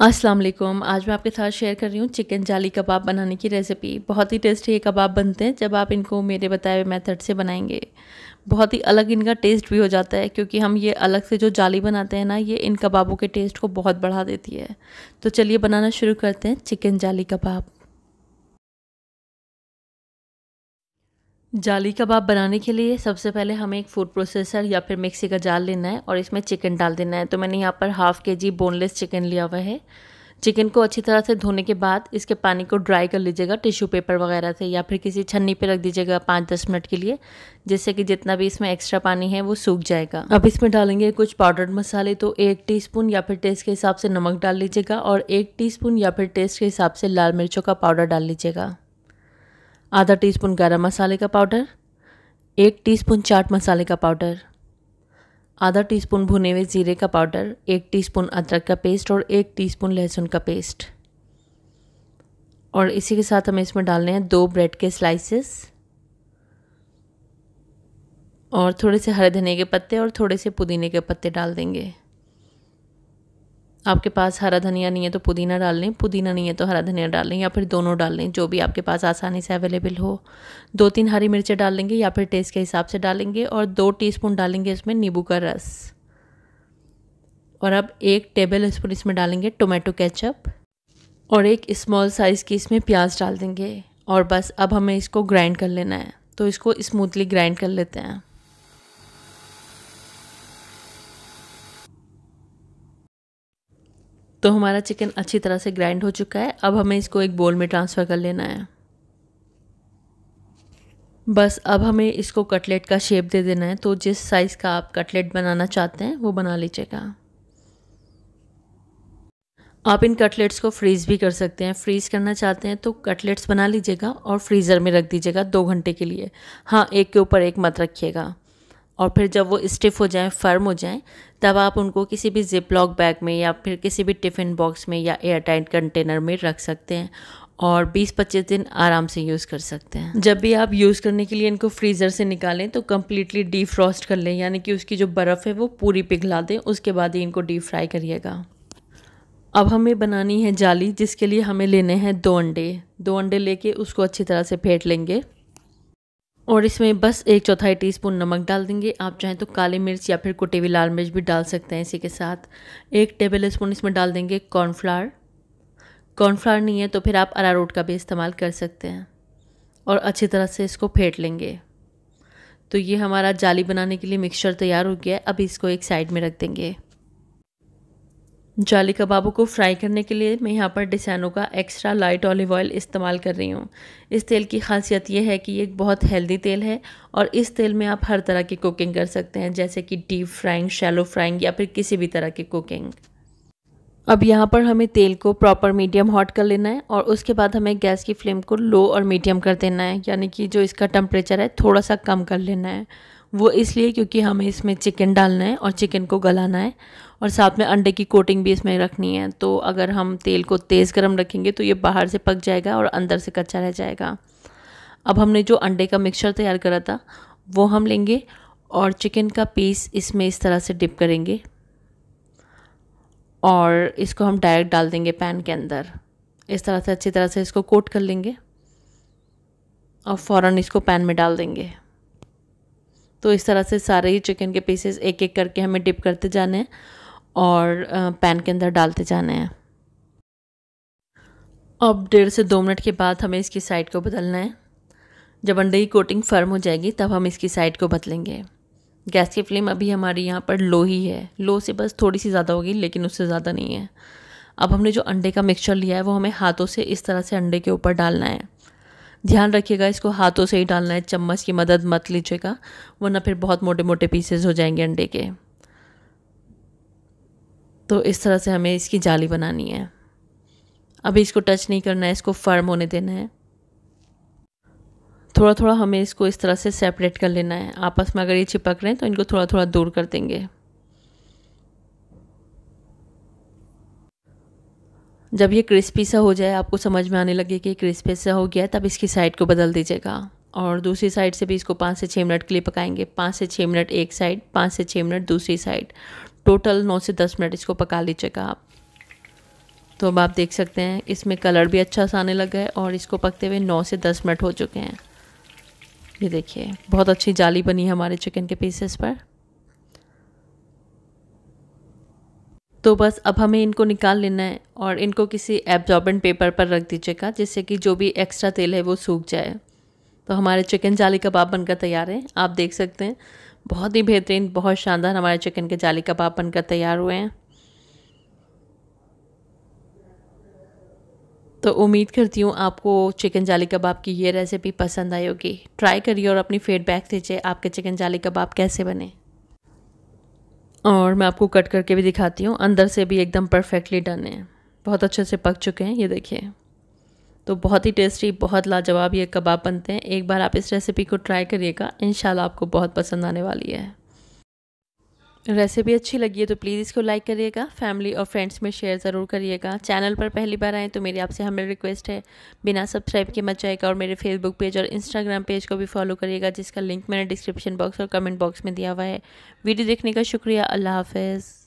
अस्सलाम वालेकुम आज मैं आपके साथ शेयर कर रही हूँ चिकन जाली कबाब बनाने की रेसिपी बहुत ही टेस्टी ये कबाब बनते हैं जब आप इनको मेरे बताए हुए मेथड से बनाएंगे बहुत ही अलग इनका टेस्ट भी हो जाता है क्योंकि हम ये अलग से जो जाली बनाते हैं ना ये इन कबाबों के टेस्ट को बहुत बढ़ा देती है तो चलिए बनाना शुरू करते हैं चिकन जाली कबाब जाली कबाब बनाने के लिए सबसे पहले हमें एक फूड प्रोसेसर या फिर मिक्सी का जाल लेना है और इसमें चिकन डाल देना है तो मैंने यहाँ पर हाफ़ के जी बोनलेस चिकन लिया हुआ है चिकन को अच्छी तरह से धोने के बाद इसके पानी को ड्राई कर लीजिएगा टिश्यू पेपर वगैरह से या फिर किसी छन्नी पे रख दीजिएगा पाँच दस मिनट के लिए जिससे कि जितना भी इसमें एक्स्ट्रा पानी है वो सूख जाएगा अब इसमें डालेंगे कुछ पाउडर्ड मसाले तो एक टीस्पून या फिर टेस्ट के हिसाब से नमक डाल लीजिएगा और एक टी या फिर टेस्ट के हिसाब से लाल मिर्चों का पाउडर डाल लीजिएगा आधा टीस्पून गरम मसाले का पाउडर एक टीस्पून चाट मसाले का पाउडर आधा टीस्पून भुने हुए जीरे का पाउडर एक टीस्पून अदरक का पेस्ट और एक टीस्पून लहसुन का पेस्ट और इसी के साथ हमें इसमें डालने हैं दो ब्रेड के स्लाइसेस और थोड़े से हरे धनिया के पत्ते और थोड़े से पुदीने के पत्ते डाल देंगे आपके पास हरा धनिया नहीं है तो पुदीना डाल लें पुदीना नहीं है तो हरा धनिया डाल लें या फिर दोनों डाल लें जो भी आपके पास आसानी से अवेलेबल हो दो तीन हरी मिर्चें डाल लेंगे या फिर टेस्ट के हिसाब से डालेंगे और दो टी डालेंगे इसमें नींबू का रस और अब एक टेबल स्पून इसमें डालेंगे टोमेटो केचप और एक स्मॉल साइज़ की इसमें प्याज डाल देंगे और बस अब हमें इसको ग्राइंड कर लेना है तो इसको स्मूथली ग्राइंड कर लेते हैं तो हमारा चिकन अच्छी तरह से ग्राइंड हो चुका है अब हमें इसको एक बोल में ट्रांसफ़र कर लेना है बस अब हमें इसको कटलेट का शेप दे देना है तो जिस साइज़ का आप कटलेट बनाना चाहते हैं वो बना लीजिएगा आप इन कटलेट्स को फ्रीज़ भी कर सकते हैं फ्रीज़ करना चाहते हैं तो कटलेट्स बना लीजिएगा और फ्रीज़र में रख दीजिएगा दो घंटे के लिए हाँ एक के ऊपर एक मत रखिएगा और फिर जब वो स्टिफ हो जाएं फर्म हो जाएं तब आप उनको किसी भी जिप लॉक बैग में या फिर किसी भी टिफ़िन बॉक्स में या एयर टाइट कंटेनर में रख सकते हैं और 20-25 दिन आराम से यूज़ कर सकते हैं जब भी आप यूज़ करने के लिए इनको फ्रीज़र से निकालें तो कम्प्लीटली डीफ्रॉस्ट कर लें यानी कि उसकी जो बर्फ़ है वो पूरी पिघला दें उसके बाद ही इनको डीप फ्राई करिएगा अब हमें बनानी है जाली जिसके लिए हमें लेने हैं दो अंडे दो अंडे लेके उसको अच्छी तरह से फेंट लेंगे और इसमें बस एक चौथाई टीस्पून नमक डाल देंगे आप चाहें तो काली मिर्च या फिर कुटी हुई लाल मिर्च भी डाल सकते हैं इसी के साथ एक टेबल स्पून इसमें डाल देंगे कॉर्नफ्लावर कॉर्नफ्लावर नहीं है तो फिर आप अरारोट का भी इस्तेमाल कर सकते हैं और अच्छी तरह से इसको फेंट लेंगे तो ये हमारा जाली बनाने के लिए मिक्सचर तैयार हो गया है अब इसको एक साइड में रख देंगे जाली कबाबों को फ्राई करने के लिए मैं यहाँ पर डिसानो का एक्स्ट्रा लाइट ऑलिव ऑयल इस्तेमाल कर रही हूँ इस तेल की खासियत यह है कि ये एक बहुत हेल्दी तेल है और इस तेल में आप हर तरह की कुकिंग कर सकते हैं जैसे कि डीप फ्राइंग शैलो फ्राइंग या फिर किसी भी तरह की कुकिंग अब यहाँ पर हमें तेल को प्रॉपर मीडियम हॉट कर लेना है और उसके बाद हमें गैस की फ्लेम को लो और मीडियम कर देना है यानी कि जो इसका टेम्परेचर है थोड़ा सा कम कर लेना है वो इसलिए क्योंकि हमें इसमें चिकन डालना है और चिकन को गलाना है और साथ में अंडे की कोटिंग भी इसमें रखनी है तो अगर हम तेल को तेज़ गर्म रखेंगे तो ये बाहर से पक जाएगा और अंदर से कच्चा रह जाएगा अब हमने जो अंडे का मिक्सचर तैयार करा था वो हम लेंगे और चिकन का पीस इसमें इस तरह से डिप करेंगे और इसको हम डायरेक्ट डाल देंगे पैन के अंदर इस तरह से अच्छी तरह से इसको कोट कर लेंगे और फ़ौरन इसको पैन में डाल देंगे तो इस तरह से सारे ही चिकन के पीसेस एक एक करके हमें डिप करते जाने हैं और पैन के अंदर डालते जाने हैं अब डेढ़ से दो मिनट के बाद हमें इसकी साइड को बदलना है जब अंडे की कोटिंग फर्म हो जाएगी तब हम इसकी साइड को बदलेंगे गैस की फ्लेम अभी हमारी यहाँ पर लो ही है लो से बस थोड़ी सी ज़्यादा होगी लेकिन उससे ज़्यादा नहीं है अब हमने जो अंडे का मिक्सचर लिया है वो हमें हाथों से इस तरह से अंडे के ऊपर डालना है ध्यान रखिएगा इसको हाथों से ही डालना है चम्मच की मदद मत लीजिएगा वरना फिर बहुत मोटे मोटे पीसेस हो जाएंगे अंडे के तो इस तरह से हमें इसकी जाली बनानी है अभी इसको टच नहीं करना है इसको फर्म होने देना है थोड़ा थोड़ा हमें इसको इस तरह से सेपरेट कर लेना है आपस में अगर ये चिपक रहे हैं तो इनको थोड़ा थोड़ा दूर कर देंगे जब ये क्रिस्पी सा हो जाए आपको समझ में आने लगे कि क्रिस्पी सा हो गया तब इसकी साइड को बदल दीजिएगा और दूसरी साइड से भी इसको पाँच से छः मिनट के लिए पकाएंगे पाँच से छः मिनट एक साइड पाँच से छः मिनट दूसरी साइड टोटल नौ से दस मिनट इसको पका लीजिएगा आप तो अब आप देख सकते हैं इसमें कलर भी अच्छा सा आने लगा है और इसको पकते हुए नौ से दस मिनट हो चुके हैं ये देखिए बहुत अच्छी जाली बनी है हमारे चिकन के पीसेस पर तो बस अब हमें इनको निकाल लेना है और इनको किसी एब्जॉर्बेंट पेपर पर रख दीजिएगा जिससे कि जो भी एक्स्ट्रा तेल है वो सूख जाए तो हमारे चिकन जाली कबाब बनकर तैयार हैं आप देख सकते हैं बहुत ही बेहतरीन बहुत शानदार हमारे चिकन के जाली कबाब बनकर तैयार हुए हैं तो उम्मीद करती हूँ आपको चिकन जाली कबाब की ये रेसिपी पसंद आई होगी ट्राई करिए और अपनी फीडबैक दीजिए आपके चिकन जाली कबाब कैसे बने और मैं आपको कट करके भी दिखाती हूँ अंदर से भी एकदम परफेक्टली डन है बहुत अच्छे से पक चुके हैं ये देखिए तो बहुत ही टेस्टी बहुत लाजवाब ये कबाब बनते हैं एक बार आप इस रेसिपी को ट्राई करिएगा इन आपको बहुत पसंद आने वाली है रेसिपी अच्छी लगी है तो प्लीज़ इसको लाइक करिएगा फैमिली और फ्रेंड्स में शेयर ज़रूर करिएगा चैनल पर पहली बार आएँ तो मेरी आपसे हमें रिक्वेस्ट है बिना सब्सक्राइब के मत जाएगा और मेरे फेसबुक पेज और इंस्टाग्राम पेज को भी फॉलो करिएगा जिसका लिंक मैंने डिस्क्रिप्शन बॉक्स और कमेंट बॉक्स में दिया हुआ है वीडियो देखने का शुक्रिया अल्लाह हाफिज़